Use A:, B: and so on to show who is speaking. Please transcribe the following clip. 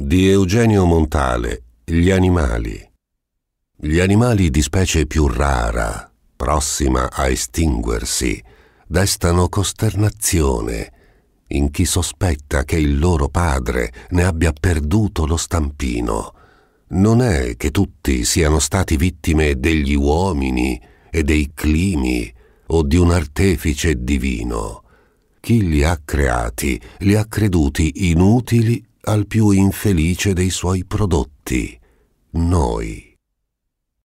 A: di Eugenio Montale Gli animali. Gli animali di specie più rara, prossima a estinguersi, destano costernazione in chi sospetta che il loro padre ne abbia perduto lo stampino. Non è che tutti siano stati vittime degli uomini e dei climi o di un artefice divino. Chi li ha creati li ha creduti inutili al più infelice dei suoi prodotti, noi.